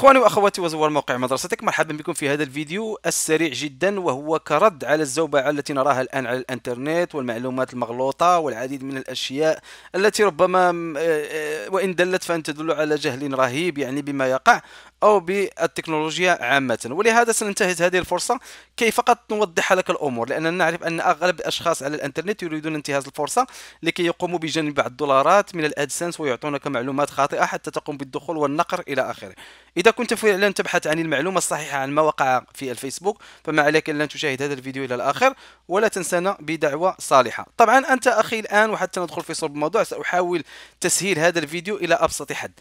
اخواني واخواتي وزوار موقع مدرستك مرحبا بكم في هذا الفيديو السريع جدا وهو كرد على الزوبعه التي نراها الان على الانترنت والمعلومات المغلوطه والعديد من الاشياء التي ربما آه، آه، وان دلت فان تدل على جهل رهيب يعني بما يقع او بالتكنولوجيا عامه ولهذا سننتهز هذه الفرصه كي فقط نوضح لك الامور لاننا نعرف ان اغلب الاشخاص على الانترنت يريدون انتهاز الفرصه لكي يقوموا بجنب بعض الدولارات من الادسنس ويعطونك معلومات خاطئه حتى تقوم بالدخول والنقر الى اخره اذا كنت فعلا تبحث عن المعلومه الصحيحه عن ما وقع في الفيسبوك فما عليك الا ان تشاهد هذا الفيديو الى الاخر ولا تنسانا بدعوه صالحه طبعا انت اخي الان وحتى ندخل في صلب الموضوع ساحاول تسهيل هذا الفيديو الى ابسط حد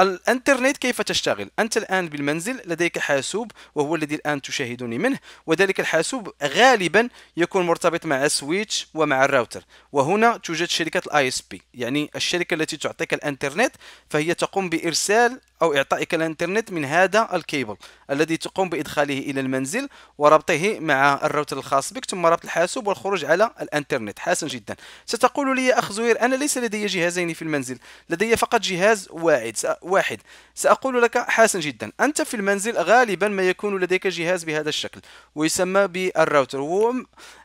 الانترنت كيف تشتغل انت الان بالمنزل لديك حاسوب وهو الذي الان تشاهدني منه وذلك الحاسوب غالبا يكون مرتبط مع سويتش ومع الراوتر وهنا توجد شركه الاي اس بي يعني الشركه التي تعطيك الانترنت فهي تقوم بارسال او اعطائك الانترنت من هذا الكيبل الذي تقوم بادخاله الى المنزل وربطه مع الراوتر الخاص بك ثم ربط الحاسوب والخروج على الانترنت حسن جدا ستقول لي يا اخ زهير انا ليس لدي جهازين في المنزل لدي فقط جهاز واعد واحد سأقول لك حسن جدا أنت في المنزل غالبا ما يكون لديك جهاز بهذا الشكل ويسمى بالراوتر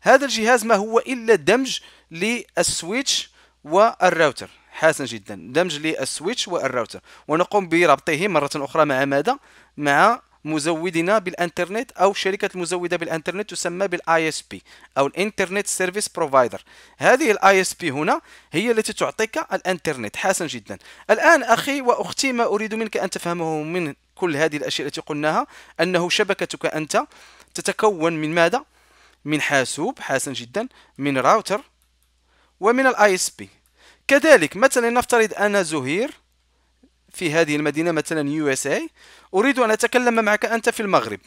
هذا الجهاز ما هو إلا دمج للسويتش والراوتر حسن جدا دمج للسويتش والراوتر ونقوم بربطه مرة أخرى مع ماذا؟ مع مزودنا بالانترنت او شركه المزوده بالانترنت تسمى بالاي اس بي او الانترنت سيرفيس بروفايدر هذه الاي اس بي هنا هي التي تعطيك الانترنت حسن جدا الان اخي واختي ما اريد منك ان تفهمه من كل هذه الاشياء التي قلناها انه شبكتك انت تتكون من ماذا من حاسوب حسن جدا من راوتر ومن الاي اس بي كذلك مثلا نفترض انا زهير في هذه المدينة مثلا يو اس اي أريد أن أتكلم معك أنت في المغرب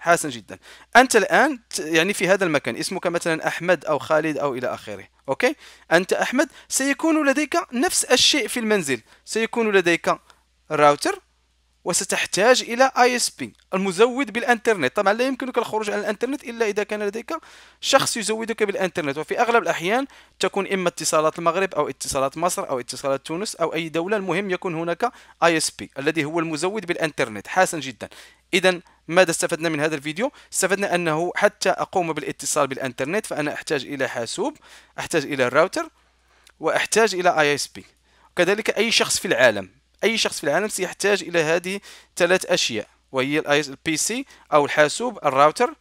حسن جدا أنت الآن يعني في هذا المكان اسمك مثلا أحمد أو خالد أو إلى آخره أوكي أنت أحمد سيكون لديك نفس الشيء في المنزل سيكون لديك راوتر وستحتاج الى اي اس بي المزود بالانترنت طبعا لا يمكنك الخروج عن الانترنت الا اذا كان لديك شخص يزودك بالانترنت وفي اغلب الاحيان تكون اما اتصالات المغرب او اتصالات مصر او اتصالات تونس او اي دوله المهم يكون هناك اي اس بي الذي هو المزود بالانترنت حسن جدا اذا ماذا استفدنا من هذا الفيديو استفدنا انه حتى اقوم بالاتصال بالانترنت فانا احتاج الى حاسوب احتاج الى راوتر واحتاج الى اي اس بي كذلك اي شخص في العالم اي شخص في العالم سيحتاج الى هذه ثلاث اشياء وهي البي سي او الحاسوب الراوتر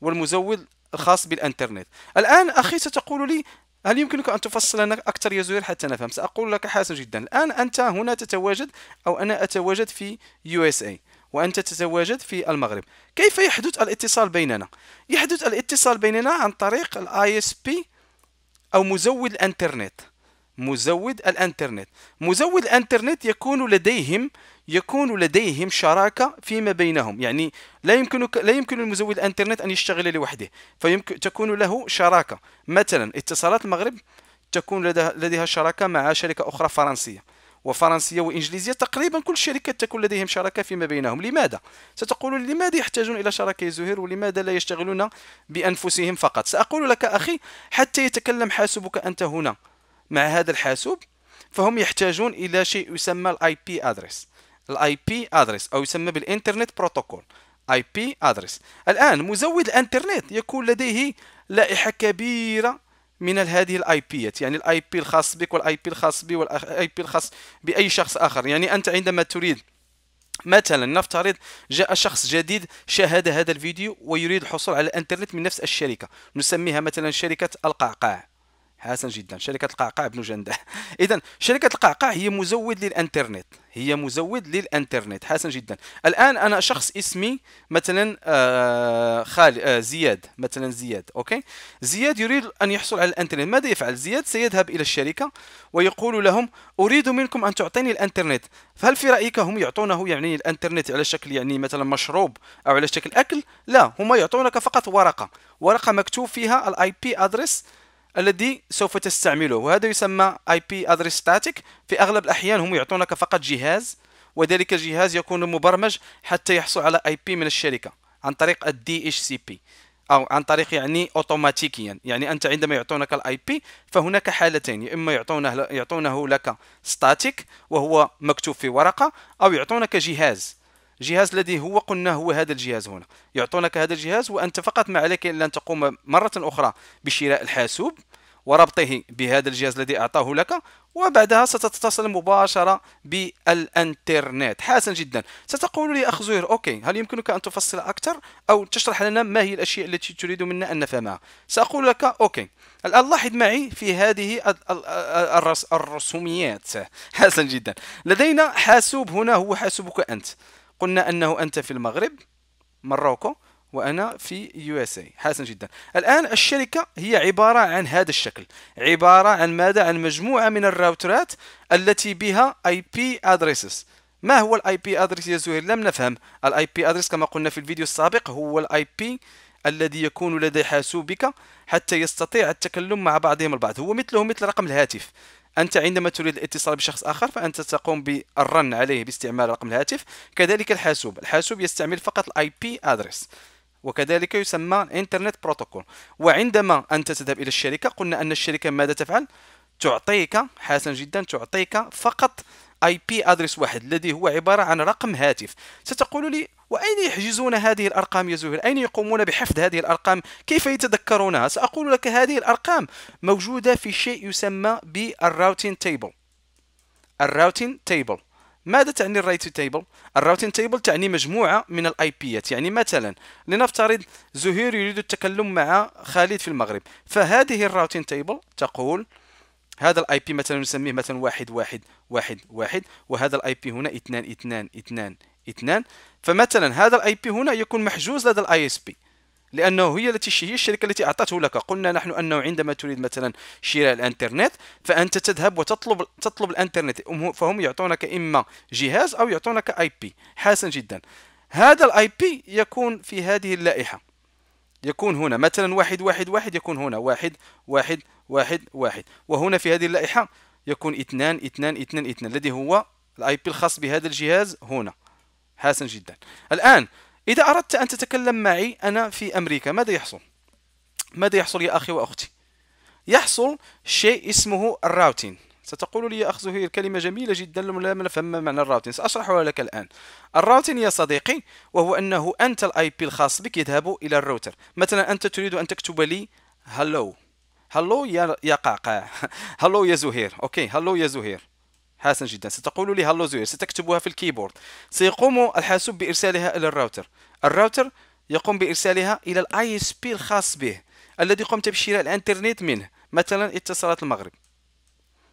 والمزود الخاص بالانترنت الان اخي ستقول لي هل يمكنك ان تفصل لنا اكثر يا زهير حتى نفهم ساقول لك حسن جدا الان انت هنا تتواجد او انا اتواجد في يو اس اي وانت تتواجد في المغرب كيف يحدث الاتصال بيننا يحدث الاتصال بيننا عن طريق الاي اس بي او مزود الانترنت مزود الانترنت مزود الانترنت يكون لديهم يكون لديهم شراكه فيما بينهم يعني لا يمكن لا يمكن المزود الانترنت ان يشتغل لوحده فيمكن تكون له شراكه مثلا اتصالات المغرب تكون لديها شراكه مع شركه اخرى فرنسيه وفرنسيه وانجليزيه تقريبا كل الشركات تكون لديهم شراكه فيما بينهم لماذا ستقول لماذا يحتاجون الى شراكه زهير ولماذا لا يشتغلون بانفسهم فقط ساقول لك اخي حتى يتكلم حاسبك انت هنا مع هذا الحاسوب فهم يحتاجون الى شيء يسمى الاي بي ادريس الاي بي ادريس او يسمى بالانترنت بروتوكول اي بي ادريس الان مزود الانترنت يكون لديه لائحه كبيره من هذه الاي بيات يعني الاي بي الخاص بك والاي بي الخاص بي والاي بي الخاص باي شخص اخر يعني انت عندما تريد مثلا نفترض جاء شخص جديد شاهد هذا الفيديو ويريد الحصول على الانترنت من نفس الشركه نسميها مثلا شركه القعقاع حسن جدا شركه القعقاع بن جنده اذا شركه القعقاع هي مزود للانترنت هي مزود للانترنت حسن جدا الان انا شخص اسمي مثلا آه خالد آه، زياد مثلا زياد اوكي زياد يريد ان يحصل على الانترنت ماذا يفعل زياد سيذهب الى الشركه ويقول لهم اريد منكم ان تعطيني الانترنت فهل في رايك هم يعطونه يعني الانترنت على شكل يعني مثلا مشروب او على شكل اكل لا هم يعطونك فقط ورقه ورقه مكتوب فيها الاي بي ادرس الذي سوف تستعمله وهذا يسمى اي بي ادريس ستاتيك في أغلب الأحيان هم يعطونك فقط جهاز وذلك الجهاز يكون مبرمج حتى يحصل على اي بي من الشركة عن طريق الدي اتش سي بي أو عن طريق يعني أوتوماتيكيا يعني أنت عندما يعطونك الاي بي فهناك حالتين يا إما يعطونه يعطونه لك ستاتيك وهو مكتوب في ورقة أو يعطونك جهاز جهاز الذي هو قلنا هو هذا الجهاز هنا يعطونك هذا الجهاز وانت فقط ما عليك الا ان تقوم مره اخرى بشراء الحاسوب وربطه بهذا الجهاز الذي أعطاه لك وبعدها ستتصل مباشرة بالإنترنت حسن جدا ستقول لي أخ زهير أوكي هل يمكنك أن تفصل أكثر أو تشرح لنا ما هي الأشياء التي تريد منا أن نفهمها سأقول لك أوكي الآن لاحظ معي في هذه الرسوميات حسن جدا لدينا حاسوب هنا هو حاسوبك أنت قلنا أنه أنت في المغرب مروكو وانا في يو اس اي حسن جدا الان الشركه هي عباره عن هذا الشكل عباره عن ماذا عن مجموعه من الراوترات التي بها اي بي ادريسز ما هو الاي بي ادريس يا زهير لم نفهم الاي بي ادريس كما قلنا في الفيديو السابق هو الاي بي الذي يكون لدى حاسوبك حتى يستطيع التكلم مع بعضهم البعض هو مثله مثل رقم الهاتف انت عندما تريد الاتصال بشخص اخر فانت تقوم بالرن عليه باستعمال رقم الهاتف كذلك الحاسوب الحاسوب يستعمل فقط الاي بي ادريس وكذلك يسمى انترنت بروتوكول وعندما أنت تذهب إلى الشركة قلنا أن الشركة ماذا تفعل تعطيك حسن جدا تعطيك فقط اي بي ادريس واحد الذي هو عباره عن رقم هاتف ستقول لي واين يحجزون هذه الارقام يا زهير اين يقومون بحفظ هذه الارقام كيف يتذكرونها ساقول لك هذه الارقام موجوده في شيء يسمى بالراوتين تيبل الراوتين تيبل ماذا تعني الرايت تيبل الراوتين تيبل تعني مجموعه من الاي بيات يعني مثلا لنفترض زهير يريد التكلم مع خالد في المغرب فهذه الراوتين تيبل تقول هذا الاي بي مثلا نسميه مثلا واحد واحد واحد واحد وهذا الاي بي هنا اثنان اثنان اثنان اثنان فمثلا هذا الاي بي هنا يكون محجوز لدى الاي اس بي لانه هي التي هي الشركه التي اعطته لك قلنا نحن انه عندما تريد مثلا شراء الانترنت فانت تذهب وتطلب تطلب الانترنت فهم يعطونك اما جهاز او يعطونك اي بي حسن جدا هذا الاي بي يكون في هذه اللائحه يكون هنا مثلا واحد واحد واحد يكون هنا واحد واحد واحد واحد وهنا في هذه اللائحة يكون اثنان اثنان اثنان اثنان الذي هو الاي بي الخاص بهذا الجهاز هنا حسن جدا الآن إذا أردت أن تتكلم معي أنا في أمريكا ماذا يحصل؟ ماذا يحصل يا أخي وأختي؟ يحصل شيء اسمه الراوتين ستقول لي يا أخ زهير كلمة جميلة جدا لم نفهم معنى الراوتين سأشرحها لك الآن الراوتين يا صديقي وهو أنه أنت الاي بي الخاص بك يذهب إلى الروتر مثلا أنت تريد أن تكتب لي هلو هلو يا يا قعقاع هلو يا زهير أوكي هلو يا زهير حسن جدا ستقول هالو زوير ستكتبها في الكيبورد سيقوم الحاسوب بإرسالها إلى الراوتر الراوتر يقوم بإرسالها إلى الاي اس بي الخاص به الذي قمت بشراء الانترنت منه مثلا اتصالات المغرب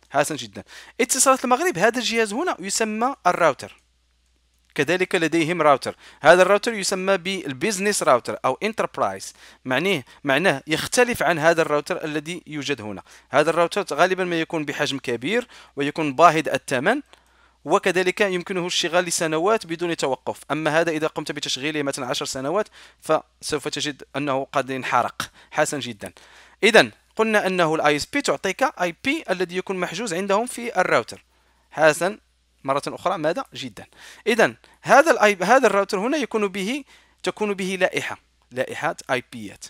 حسن جدا اتصالات المغرب هذا الجهاز هنا يسمى الراوتر كذلك لديهم راوتر هذا الراوتر يسمى بالبيزنس راوتر او انتربرايز معنيه معناه يختلف عن هذا الراوتر الذي يوجد هنا هذا الراوتر غالبا ما يكون بحجم كبير ويكون باهظ الثمن وكذلك يمكنه الشغال لسنوات بدون توقف أما هذا إذا قمت بتشغيله مثلا 10 سنوات فسوف تجد أنه قد انحرق حسن جدا إذا قلنا أنه الاي اس بي تعطيك اي بي الذي يكون محجوز عندهم في الراوتر حسن مرة أخرى ماذا جدا إذا هذا الأي... هذا الراوتر هنا يكون به تكون به لائحة لائحة اي بيات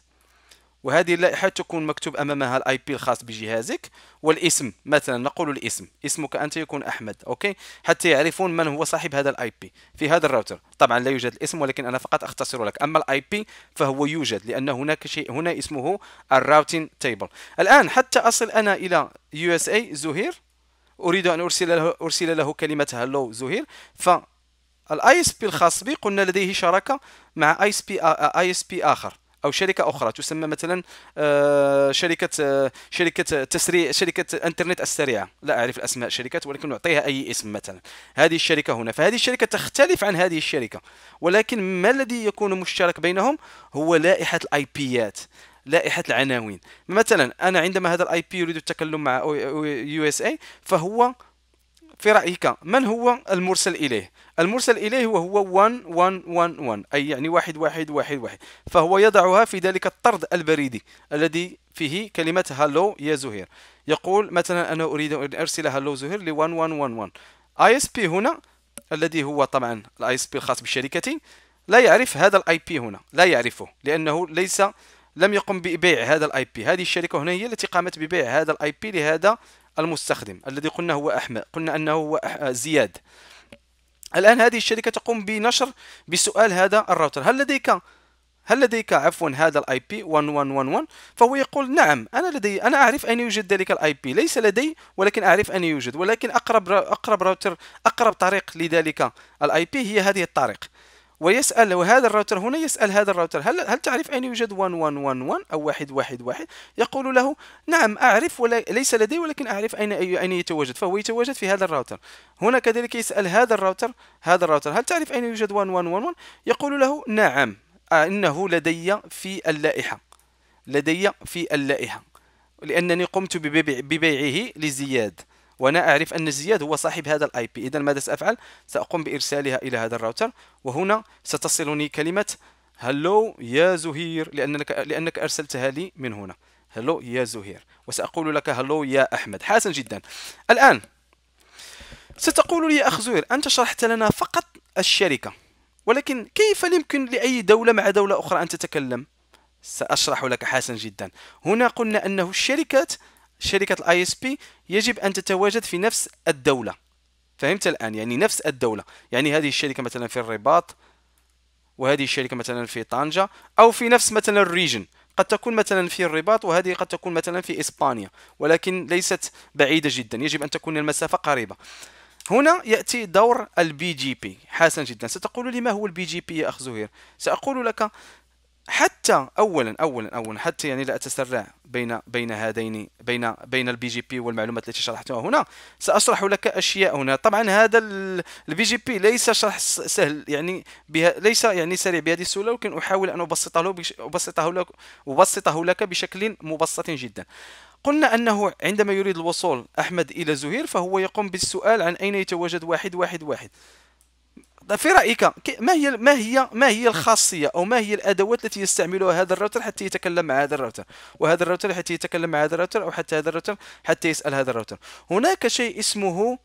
وهذه اللائحة تكون مكتوب أمامها الاي بي الخاص بجهازك والاسم مثلا نقول الاسم اسمك أنت يكون أحمد أوكي حتى يعرفون من هو صاحب هذا الاي بي في هذا الراوتر طبعا لا يوجد الاسم ولكن أنا فقط أختصر لك أما الاي بي فهو يوجد لأن هناك شيء هنا اسمه الراوتين تيبل الآن حتى أصل أنا إلى يو اس اي زهير اريد ان ارسل له ارسل له كلمه هلو زهير ف الاي اس بي الخاص بي قلنا لديه شراكه مع اي اس بي اي اس بي اخر او شركه اخرى تسمى مثلا آه، شركه آه، شركه تسريع شركه انترنت السريعه لا اعرف الاسماء الشركات ولكن نعطيها اي اسم مثلا هذه الشركه هنا فهذه الشركه تختلف عن هذه الشركه ولكن ما الذي يكون مشترك بينهم هو لائحه الاي بيات لائحه العناوين مثلا انا عندما هذا الاي بي يريد التكلم مع يو اس اي فهو في رايك من هو المرسل اليه المرسل اليه وهو 1111 اي يعني واحد واحد واحد واحد فهو يضعها في ذلك الطرد البريدي الذي فيه كلمه هالو يا زهير يقول مثلا انا اريد ان ارسل هالو زهير ل 1111 اي اس بي هنا الذي هو طبعا الاي اس بي الخاص بشركتي لا يعرف هذا الاي بي هنا لا يعرفه لانه ليس لم يقم ببيع هذا الاي بي هذه الشركه هنا هي التي قامت ببيع هذا الاي بي لهذا المستخدم الذي قلنا هو احمد قلنا انه هو آه، زياد الان هذه الشركه تقوم بنشر بسؤال هذا الراوتر هل لديك هل لديك عفوا هذا الاي بي 1111 فهو يقول نعم انا لدي انا اعرف اين يوجد ذلك الاي بي ليس لدي ولكن اعرف اين يوجد ولكن اقرب اقرب راوتر اقرب طريق لذلك الاي بي هي هذه الطريق ويسأل وهذا الراوتر هنا يسأل هذا الراوتر هل هل تعرف أين يوجد 1111 أو 111 يقول له نعم أعرف وليس لدي ولكن أعرف أين أين يتواجد فهو يتواجد في هذا الراوتر هنا كذلك يسأل هذا الراوتر هذا الراوتر هل تعرف أين يوجد 1111 يقول له نعم آه، إنه لدي في اللائحة لدي في اللائحة لأنني قمت ببيعه لزياد وانا اعرف ان زياد هو صاحب هذا الاي بي اذا ماذا سافعل ساقوم بارسالها الى هذا الراوتر وهنا ستصلني كلمه هلو يا زهير لانك لانك ارسلتها لي من هنا هلو يا زهير وساقول لك هلو يا احمد حسن جدا الان ستقول لي اخ زهير انت شرحت لنا فقط الشركه ولكن كيف يمكن لاي دوله مع دوله اخرى ان تتكلم ساشرح لك حسن جدا هنا قلنا انه الشركات شركه الاي اس بي يجب ان تتواجد في نفس الدوله فهمت الان يعني نفس الدوله يعني هذه الشركه مثلا في الرباط وهذه الشركه مثلا في طنجه او في نفس مثلا الريجن قد تكون مثلا في الرباط وهذه قد تكون مثلا في اسبانيا ولكن ليست بعيده جدا يجب ان تكون المسافه قريبه هنا ياتي دور البي جي بي حسن جدا ستقول لي ما هو البي جي بي يا اخ زهير ساقول لك حتى اولا اولا اولا حتى يعني لا اتسرع بين بين هذين بين بين البي جي بي والمعلومات التي شرحتها هنا ساشرح لك اشياء هنا طبعا هذا البي جي بي ليس شرح سهل يعني بها ليس يعني سريع بهذه السهوله ولكن احاول ان ابسطه له ابسطه لك ابسطه لك بشكل مبسط جدا قلنا أنه عندما يريد الوصول أحمد إلى زهير فهو يقوم بالسؤال عن أين يتواجد واحد واحد واحد في رايك ما هي ما هي ما هي الخاصيه او ما هي الادوات التي يستعملها هذا الراوتر حتى يتكلم مع هذا الراوتر وهذا الراوتر حتى يتكلم مع هذا الراوتر او حتى هذا الراوتر حتى يسال هذا الراوتر هناك شيء اسمه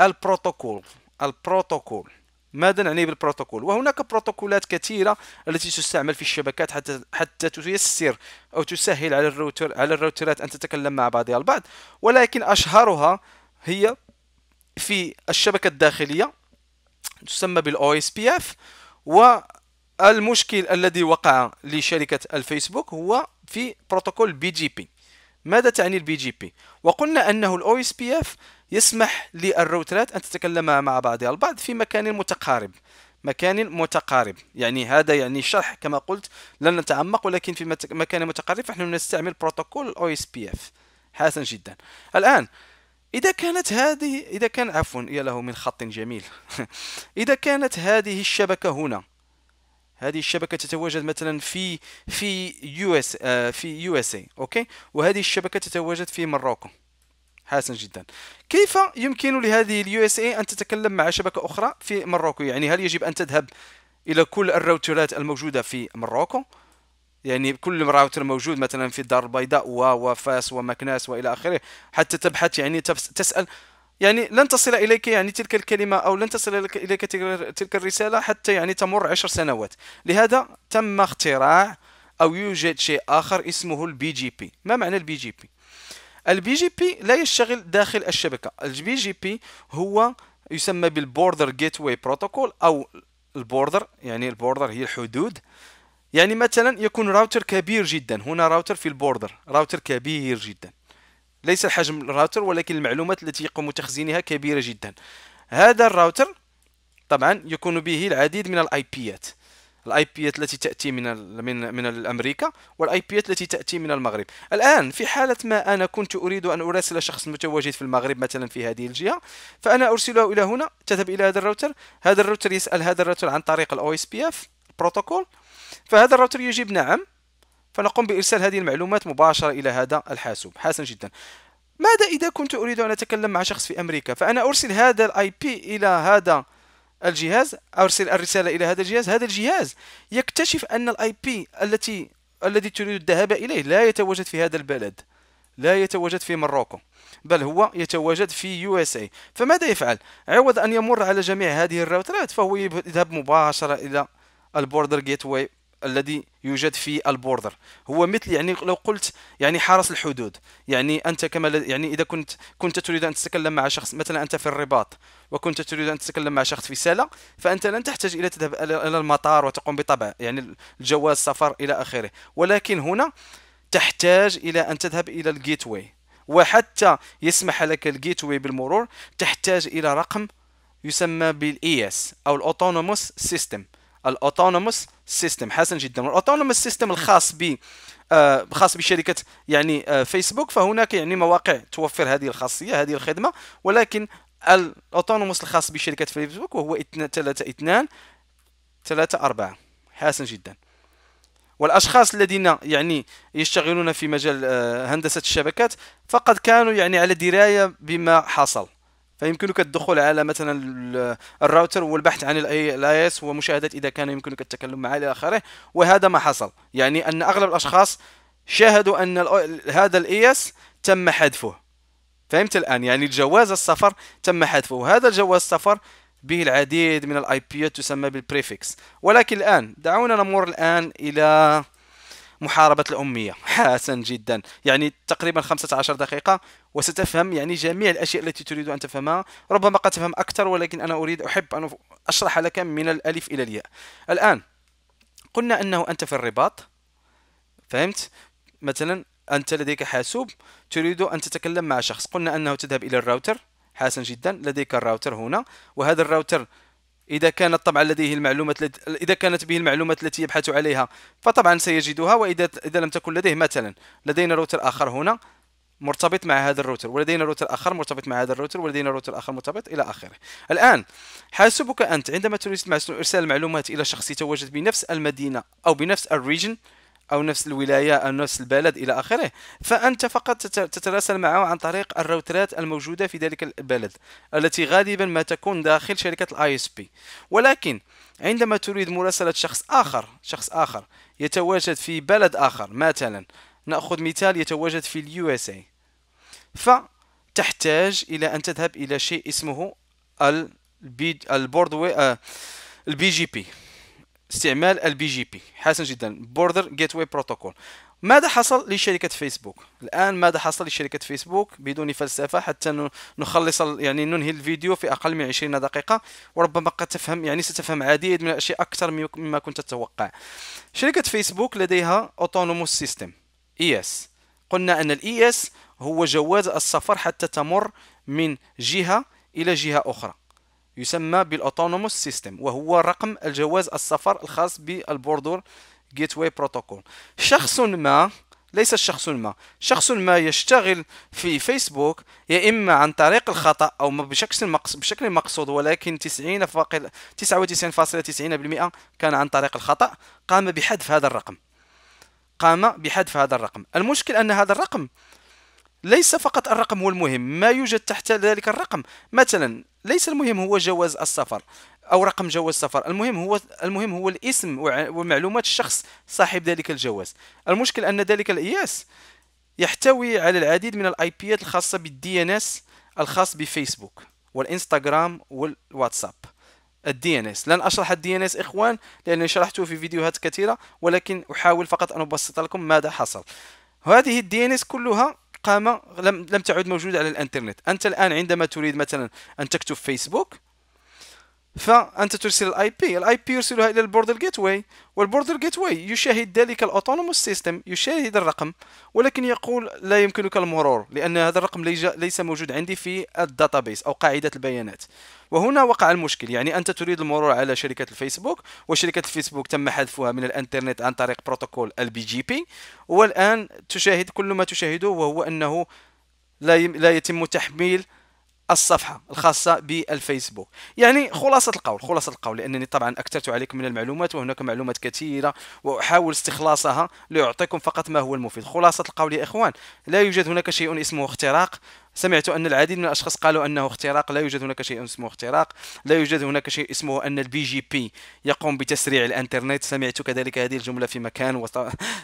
البروتوكول البروتوكول ماذا نعني بالبروتوكول وهناك بروتوكولات كثيره التي تستعمل في الشبكات حتى حتى تيسر او تسهل على الراوتر على الراوترات ان تتكلم مع بعضها البعض ولكن اشهرها هي في الشبكه الداخليه تسمى بالاو اس بي اف والمشكل الذي وقع لشركه الفيسبوك هو في بروتوكول بي جي بي ماذا تعني البي جي بي وقلنا انه الاو اس بي اف يسمح للروترات ان تتكلم مع بعضها البعض في مكان متقارب مكان متقارب يعني هذا يعني شرح كما قلت لن نتعمق ولكن في مكان متقارب فنحن نستعمل بروتوكول الاو اس بي اف حسن جدا الان إذا كانت هذه إذا كان عفوا يا له من خط جميل إذا كانت هذه الشبكة هنا هذه الشبكة تتواجد مثلا في في يو اس آه، في يو اس اي اوكي وهذه الشبكة تتواجد في مراكو حسن جدا كيف يمكن لهذه اليو اس اي ان تتكلم مع شبكة اخرى في مراكو يعني هل يجب ان تذهب الى كل الراوترات الموجودة في مراكو يعني كل راوتر موجود مثلا في الدار البيضاء و وفاس ومكناس والى اخره حتى تبحث يعني تسال يعني لن تصل اليك يعني تلك الكلمه او لن تصل اليك تلك الرساله حتى يعني تمر عشر سنوات لهذا تم اختراع او يوجد شيء اخر اسمه البي جي بي ما معنى البي جي بي البي جي بي لا يشتغل داخل الشبكه البي جي بي هو يسمى بالبوردر جيت واي بروتوكول او البوردر يعني البوردر هي الحدود يعني مثلا يكون راوتر كبير جدا هنا راوتر في البوردر راوتر كبير جدا ليس حجم الراوتر ولكن المعلومات التي يقوم تخزينها كبيرة جدا هذا الراوتر طبعا يكون به العديد من الاي بيات الاي بيات التي تاتي من من من امريكا والاي بيات التي تاتي من المغرب الان في حاله ما انا كنت اريد ان اراسل شخص متواجد في المغرب مثلا في هذه الجهه فانا ارسله الى هنا تذهب الى هذا الراوتر هذا الراوتر يسال هذا الراوتر عن طريق الاو اس بي اف بروتوكول فهذا الراوتر يجيب نعم فنقوم بإرسال هذه المعلومات مباشرة إلى هذا الحاسوب حسن جدا ماذا إذا كنت أريد أن أتكلم مع شخص في أمريكا فأنا أرسل هذا الاي بي إلى هذا الجهاز أرسل الرسالة إلى هذا الجهاز هذا الجهاز يكتشف أن الاي بي التي الذي تريد الذهاب إليه لا يتواجد في هذا البلد لا يتواجد في مروكو بل هو يتواجد في يو اس اي فماذا يفعل عوض ان يمر على جميع هذه الراوترات فهو يذهب مباشره الى البوردر جيت واي الذي يوجد في البوردر هو مثل يعني لو قلت يعني حرس الحدود يعني انت كما يعني اذا كنت كنت تريد ان تتكلم مع شخص مثلا انت في الرباط وكنت تريد ان تتكلم مع شخص في سلا فانت لن تحتاج الى تذهب الى المطار وتقوم بطبع يعني الجواز سفر الى اخره ولكن هنا تحتاج الى ان تذهب الى الجيت واي وحتى يسمح لك الجيت واي بالمرور تحتاج الى رقم يسمى بالاي اس e او الاوتونوموس سيستم الاوتونوموس سيستم حسن جدا والاوتونوموس سيستم الخاص ب آه خاص بشركه يعني آه فيسبوك فهناك يعني مواقع توفر هذه الخاصيه هذه الخدمه ولكن الاوتونوموس الخاص بشركه فيسبوك وهو 3 2 3 4 حسن جدا والاشخاص الذين يعني يشتغلون في مجال آه، هندسه الشبكات فقد كانوا يعني على درايه بما حصل فيمكنك الدخول على مثلا الراوتر والبحث عن الاي اس ومشاهده اذا كان يمكنك التكلم معه الى اخره وهذا ما حصل يعني ان اغلب الاشخاص شاهدوا ان هذا الاي اس تم حذفه فهمت الان يعني جواز السفر تم حذفه وهذا الجواز السفر به العديد من الاي بيات تسمى بالبريفكس ولكن الان دعونا نمر الان الى محاربة الأمية حسن جدا يعني تقريبا 15 دقيقة وستفهم يعني جميع الأشياء التي تريد أن تفهمها ربما قد تفهم أكثر ولكن أنا أريد أحب أن أشرح لك من الألف إلى الياء الآن قلنا أنه أنت في الرباط فهمت مثلا أنت لديك حاسوب تريد أن تتكلم مع شخص قلنا أنه تذهب إلى الراوتر حسن جدا لديك الراوتر هنا وهذا الراوتر إذا كانت طبعا لديه المعلومات لد... إذا كانت به المعلومات التي يبحث عليها فطبعا سيجدها وإذا إذا لم تكن لديه مثلا لدينا روتر آخر هنا مرتبط مع هذا الروتر ولدينا روتر اخر مرتبط مع هذا الروتر ولدينا روتر اخر مرتبط الى اخره الان حاسبك انت عندما تريد ارسال المعلومات الى شخص يتواجد بنفس المدينه او بنفس الريجن او نفس الولايه او نفس البلد الى اخره فانت فقط تتراسل معه عن طريق الراوترات الموجوده في ذلك البلد التي غالبا ما تكون داخل شركه الاي اس بي ولكن عندما تريد مراسله شخص اخر شخص اخر يتواجد في بلد اخر مثلا ناخذ مثال يتواجد في اليو اس اي فتحتاج الى ان تذهب الى شيء اسمه البي البوردوي البي جي بي استعمال البي جي بي حسن جدا بوردر جيت واي بروتوكول ماذا حصل لشركة فيسبوك الآن ماذا حصل لشركة فيسبوك بدون فلسفة حتى نخلص يعني ننهي الفيديو في أقل من 20 دقيقة وربما قد تفهم يعني ستفهم عديد من الأشياء أكثر مما كنت تتوقع شركة فيسبوك لديها اوتونوموس سيستم اي اس قلنا أن الاي اس e هو جواز السفر حتى تمر من جهة إلى جهة أخرى يسمى بالاوتونوموس سيستم وهو رقم الجواز السفر الخاص بالبوردور جيت واي بروتوكول شخص ما ليس شخص ما شخص ما يشتغل في فيسبوك يا اما عن طريق الخطا او بشكل مقصود بشكل مقصود ولكن 90 فاقل 99.90% كان عن طريق الخطا قام بحذف هذا الرقم قام بحذف هذا الرقم المشكل ان هذا الرقم ليس فقط الرقم هو المهم ما يوجد تحت ذلك الرقم مثلا ليس المهم هو جواز السفر او رقم جواز السفر المهم هو المهم هو الاسم ومعلومات الشخص صاحب ذلك الجواز المشكل ان ذلك الاياس يحتوي على العديد من الاي بيات الخاصه بالدي ان اس الخاص بفيسبوك والانستغرام والواتساب الدي ان اس لن اشرح الدي ان اس اخوان لاني شرحته في فيديوهات كثيره ولكن احاول فقط ان ابسط لكم ماذا حصل هذه الدي ان اس كلها قامه لم لم تعد موجوده على الانترنت انت الان عندما تريد مثلا ان تكتب فيسبوك فانت ترسل الاي بي الاي بي يرسلها الى البوردر جيت واي والبوردر جيت واي يشاهد ذلك الاوتونوموس سيستم يشاهد الرقم ولكن يقول لا يمكنك المرور لان هذا الرقم ليس موجود عندي في الداتابيس او قاعده البيانات وهنا وقع المشكل يعني انت تريد المرور على شركه الفيسبوك وشركه الفيسبوك تم حذفها من الانترنت عن طريق بروتوكول البي جي بي والان تشاهد كل ما تشاهده وهو انه لا يتم تحميل الصفحه الخاصه بالفيسبوك يعني خلاصه القول خلاصه القول لانني طبعا اكثرت عليكم من المعلومات وهناك معلومات كثيره واحاول استخلاصها ليعطيكم فقط ما هو المفيد خلاصه القول يا اخوان لا يوجد هناك شيء اسمه اختراق سمعت أن العديد من الأشخاص قالوا أنه اختراق لا يوجد هناك شيء اسمه اختراق لا يوجد هناك شيء اسمه أن البي جي بي يقوم بتسريع الإنترنت سمعت كذلك هذه الجملة في مكان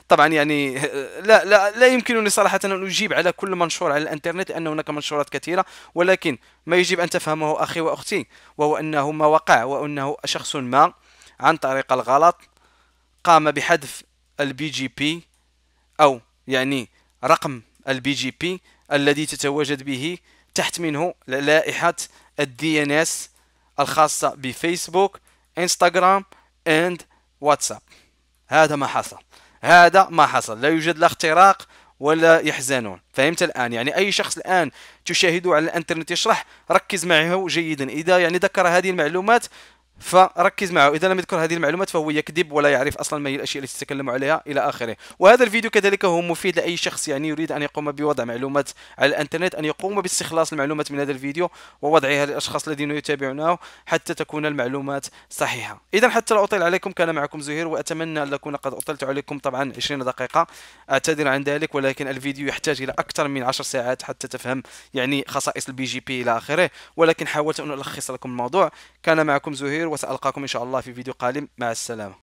طبعا يعني لا لا لا يمكنني صراحة أن أجيب على كل منشور على الإنترنت لأن هناك منشورات كثيرة ولكن ما يجب أن تفهمه أخي وأختي وهو أنه ما وقع وأنه شخص ما عن طريق الغلط قام بحذف البي جي بي أو يعني رقم البي جي بي الذي تتواجد به تحت منه لائحة الدي ان اس الخاصة بفيسبوك انستغرام اند واتساب هذا ما حصل هذا ما حصل لا يوجد لا اختراق ولا يحزنون فهمت الان يعني اي شخص الان تشاهده على الانترنت يشرح ركز معه جيدا اذا يعني ذكر هذه المعلومات فركز معه اذا لم يذكر هذه المعلومات فهو يكذب ولا يعرف اصلا ما هي الاشياء التي تتكلم عليها الى اخره وهذا الفيديو كذلك هو مفيد لاي شخص يعني يريد ان يقوم بوضع معلومات على الانترنت ان يقوم باستخلاص المعلومات من هذا الفيديو ووضعها للاشخاص الذين يتابعونه حتى تكون المعلومات صحيحه اذا حتى لا اطيل عليكم كان معكم زهير واتمنى ان اكون قد اطلت عليكم طبعا 20 دقيقه اعتذر عن ذلك ولكن الفيديو يحتاج الى اكثر من 10 ساعات حتى تفهم يعني خصائص البي جي بي الى اخره ولكن حاولت ان الخص لكم الموضوع كان معكم زهير وسألقاكم إن شاء الله في فيديو قادم مع السلامة